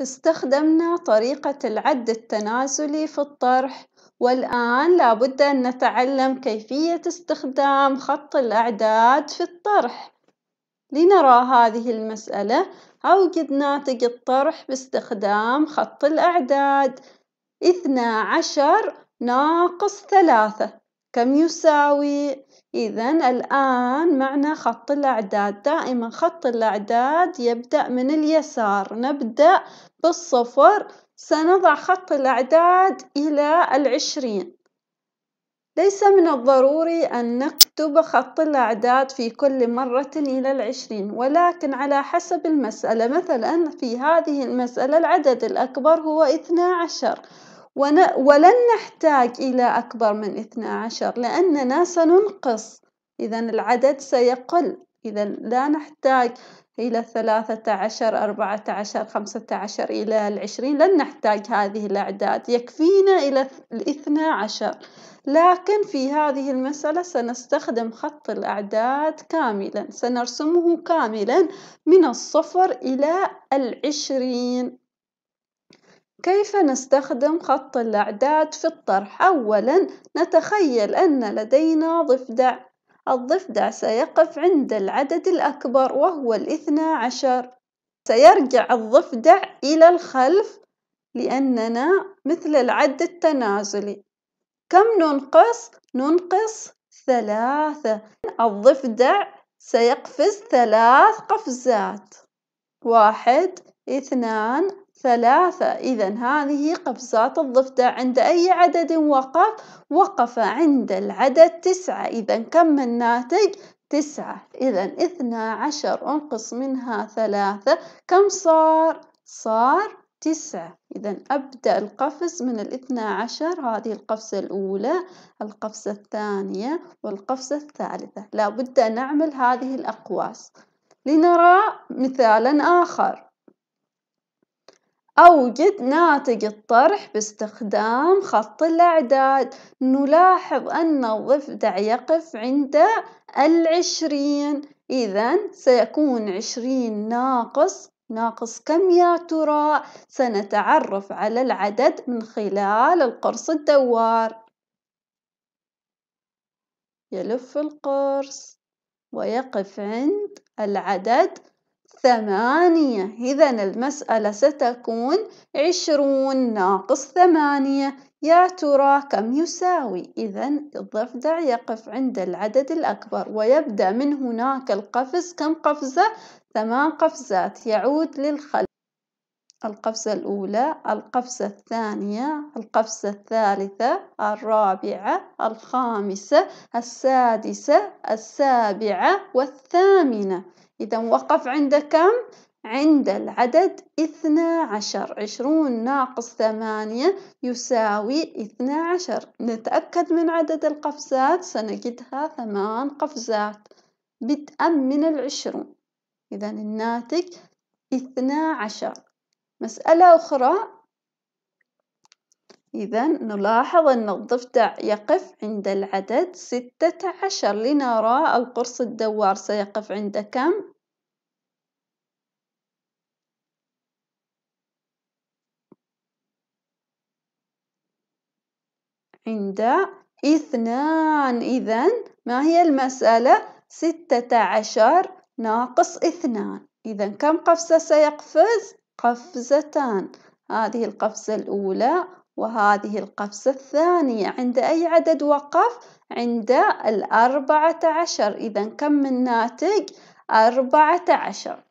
استخدمنا طريقة العد التنازلي في الطرح، والآن لابد أن نتعلم كيفية استخدام خط الأعداد في الطرح، لنرى هذه المسألة أوجد ناتج الطرح باستخدام خط الأعداد، اثنا عشر ناقص ثلاثة. كم يساوي؟ إذا الآن معنا خط الأعداد دائما خط الأعداد يبدأ من اليسار نبدأ بالصفر سنضع خط الأعداد إلى العشرين ليس من الضروري أن نكتب خط الأعداد في كل مرة إلى العشرين ولكن على حسب المسألة مثلا في هذه المسألة العدد الأكبر هو اثنا عشر ولن نحتاج إلى أكبر من 12 لأننا سننقص إذا العدد سيقل إذا لا نحتاج إلى 13 14 15 إلى 20 لن نحتاج هذه الأعداد يكفينا إلى 12 لكن في هذه المسألة سنستخدم خط الأعداد كاملا سنرسمه كاملا من الصفر إلى العشرين كيف نستخدم خط الأعداد في الطرح؟ أولًا نتخيل أن لدينا ضفدع، الضفدع سيقف عند العدد الأكبر وهو الاثنى عشر، سيرجع الضفدع إلى الخلف لأننا مثل العد التنازلي، كم ننقص؟ ننقص ثلاثة، الضفدع سيقفز ثلاث قفزات، واحد اثنان. ثلاثة إذا هذه قفزات الضفدع عند أي عدد وقف وقف عند العدد تسعة إذا كم الناتج تسعة إذا اثنا عشر انقص منها ثلاثة كم صار صار تسعة إذا أبدأ القفز من الاثنا عشر هذه القفزة الأولى القفزة الثانية والقفزة الثالثة لابد أن أعمل هذه الأقواس لنرى مثالا آخر أوجد ناتج الطرح باستخدام خط الأعداد نلاحظ أن الضفدع يقف عند العشرين إذا سيكون عشرين ناقص ناقص كم يا ترى؟ سنتعرف على العدد من خلال القرص الدوار يلف القرص ويقف عند العدد ثمانية إذا المسألة ستكون عشرون ناقص ثمانية يا ترى كم يساوي؟ إذا الضفدع يقف عند العدد الأكبر ويبدأ من هناك القفز كم قفزة؟ ثمان قفزات يعود للخلف القفزة الأولى القفزة الثانية القفزة الثالثة الرابعة الخامسة السادسة السابعة والثامنة إذا وقف عند كم؟ عند العدد اثنا عشر عشرون ناقص ثمانية يساوي اثنا عشر نتأكد من عدد القفزات سنجدها ثمان قفزات بدءا من العشرون إذا الناتج اثنا عشر مسألة أخرى إذا نلاحظ أن الضفدع يقف عند العدد ستة عشر لنرى القرص الدوار سيقف عند كم؟ عند اثنان إذا ما هي المسألة؟ ستة عشر ناقص اثنان إذا كم قفزة سيقفز؟ قفزتان هذه القفزة الأولى وهذه القفزة الثانية عند أي عدد وقف؟ عند الأربعة عشر إذا كم من ناتج؟ أربعة عشر